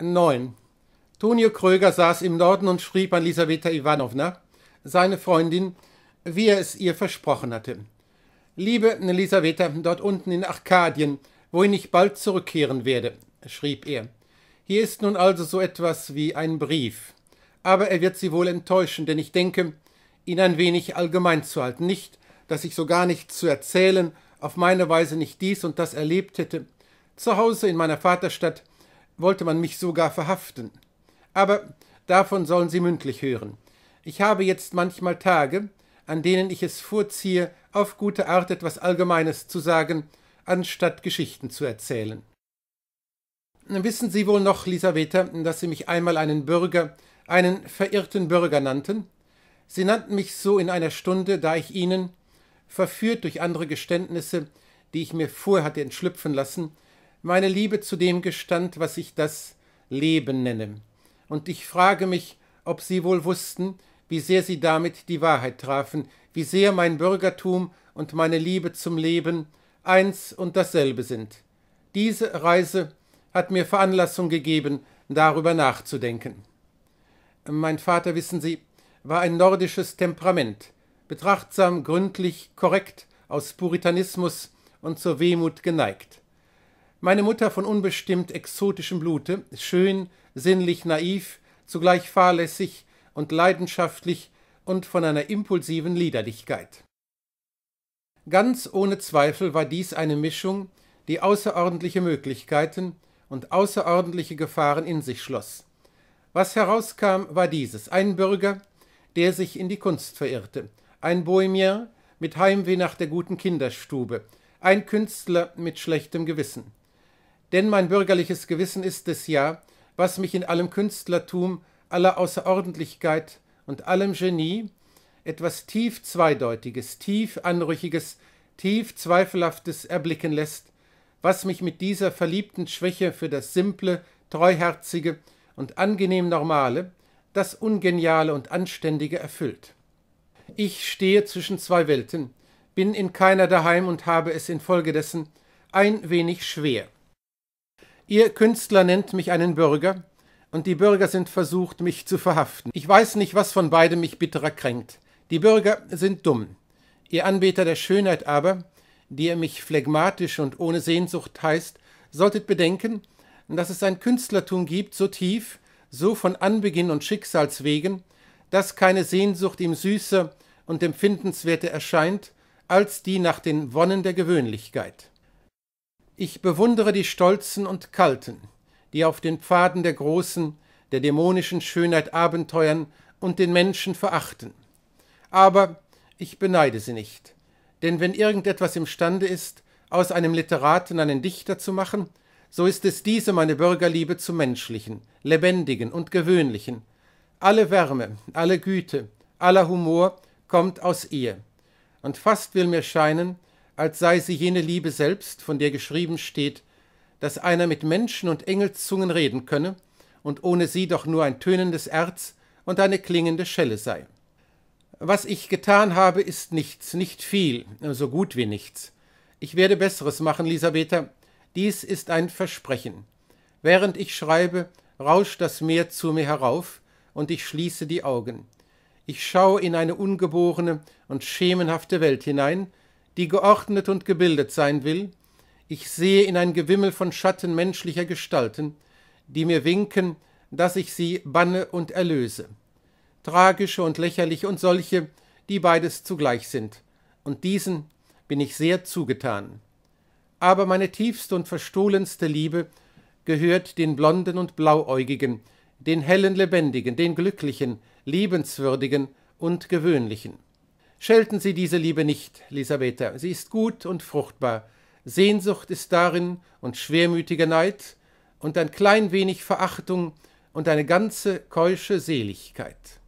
9. Tonio Kröger saß im Norden und schrieb an Lisaweta Ivanovna, seine Freundin, wie er es ihr versprochen hatte. Liebe Elisaveta, dort unten in Arkadien, wohin ich bald zurückkehren werde, schrieb er. Hier ist nun also so etwas wie ein Brief. Aber er wird Sie wohl enttäuschen, denn ich denke, ihn ein wenig allgemein zu halten. Nicht, dass ich so gar nichts zu erzählen, auf meine Weise nicht dies und das erlebt hätte. Zu Hause in meiner Vaterstadt wollte man mich sogar verhaften. Aber davon sollen Sie mündlich hören. Ich habe jetzt manchmal Tage, an denen ich es vorziehe, auf gute Art etwas Allgemeines zu sagen, anstatt Geschichten zu erzählen. Wissen Sie wohl noch, Lisaveta, dass Sie mich einmal einen Bürger, einen verirrten Bürger nannten? Sie nannten mich so in einer Stunde, da ich Ihnen, verführt durch andere Geständnisse, die ich mir vorher hatte entschlüpfen lassen, meine Liebe zu dem gestand, was ich das Leben nenne. Und ich frage mich, ob sie wohl wussten, wie sehr sie damit die Wahrheit trafen, wie sehr mein Bürgertum und meine Liebe zum Leben eins und dasselbe sind. Diese Reise hat mir Veranlassung gegeben, darüber nachzudenken. Mein Vater, wissen Sie, war ein nordisches Temperament, betrachtsam, gründlich, korrekt, aus Puritanismus und zur Wehmut geneigt. Meine Mutter von unbestimmt exotischem Blute, schön, sinnlich, naiv, zugleich fahrlässig und leidenschaftlich und von einer impulsiven Liederlichkeit. Ganz ohne Zweifel war dies eine Mischung, die außerordentliche Möglichkeiten und außerordentliche Gefahren in sich schloss. Was herauskam, war dieses ein Bürger, der sich in die Kunst verirrte, ein Bohemier mit Heimweh nach der guten Kinderstube, ein Künstler mit schlechtem Gewissen, denn mein bürgerliches Gewissen ist es ja, was mich in allem Künstlertum, aller Außerordentlichkeit und allem Genie, etwas tief Zweideutiges, tief Anrüchiges, tief Zweifelhaftes erblicken lässt, was mich mit dieser verliebten Schwäche für das Simple, Treuherzige und angenehm Normale, das Ungeniale und Anständige erfüllt. Ich stehe zwischen zwei Welten, bin in keiner daheim und habe es infolgedessen ein wenig schwer. Ihr Künstler nennt mich einen Bürger, und die Bürger sind versucht, mich zu verhaften. Ich weiß nicht, was von beidem mich bitterer kränkt. Die Bürger sind dumm. Ihr Anbeter der Schönheit aber, die ihr mich phlegmatisch und ohne Sehnsucht heißt, solltet bedenken, dass es ein Künstlertum gibt, so tief, so von Anbeginn und Schicksalswegen, dass keine Sehnsucht ihm süßer und empfindenswerter erscheint, als die nach den Wonnen der Gewöhnlichkeit. Ich bewundere die Stolzen und Kalten, die auf den Pfaden der großen, der dämonischen Schönheit abenteuern und den Menschen verachten. Aber ich beneide sie nicht, denn wenn irgendetwas imstande ist, aus einem Literaten einen Dichter zu machen, so ist es diese meine Bürgerliebe zum Menschlichen, Lebendigen und Gewöhnlichen. Alle Wärme, alle Güte, aller Humor kommt aus ihr. Und fast will mir scheinen, als sei sie jene Liebe selbst, von der geschrieben steht, dass einer mit Menschen und Engelszungen reden könne und ohne sie doch nur ein tönendes Erz und eine klingende Schelle sei. Was ich getan habe, ist nichts, nicht viel, so gut wie nichts. Ich werde Besseres machen, Lisabetha. Dies ist ein Versprechen. Während ich schreibe, rauscht das Meer zu mir herauf, und ich schließe die Augen. Ich schaue in eine ungeborene und schemenhafte Welt hinein, die geordnet und gebildet sein will, ich sehe in ein Gewimmel von Schatten menschlicher Gestalten, die mir winken, dass ich sie banne und erlöse. Tragische und lächerliche und solche, die beides zugleich sind, und diesen bin ich sehr zugetan. Aber meine tiefste und verstohlenste Liebe gehört den Blonden und Blauäugigen, den hellen Lebendigen, den Glücklichen, Liebenswürdigen und Gewöhnlichen. Schelten Sie diese Liebe nicht, Lisabetha, sie ist gut und fruchtbar. Sehnsucht ist darin und schwermütiger Neid und ein klein wenig Verachtung und eine ganze keusche Seligkeit.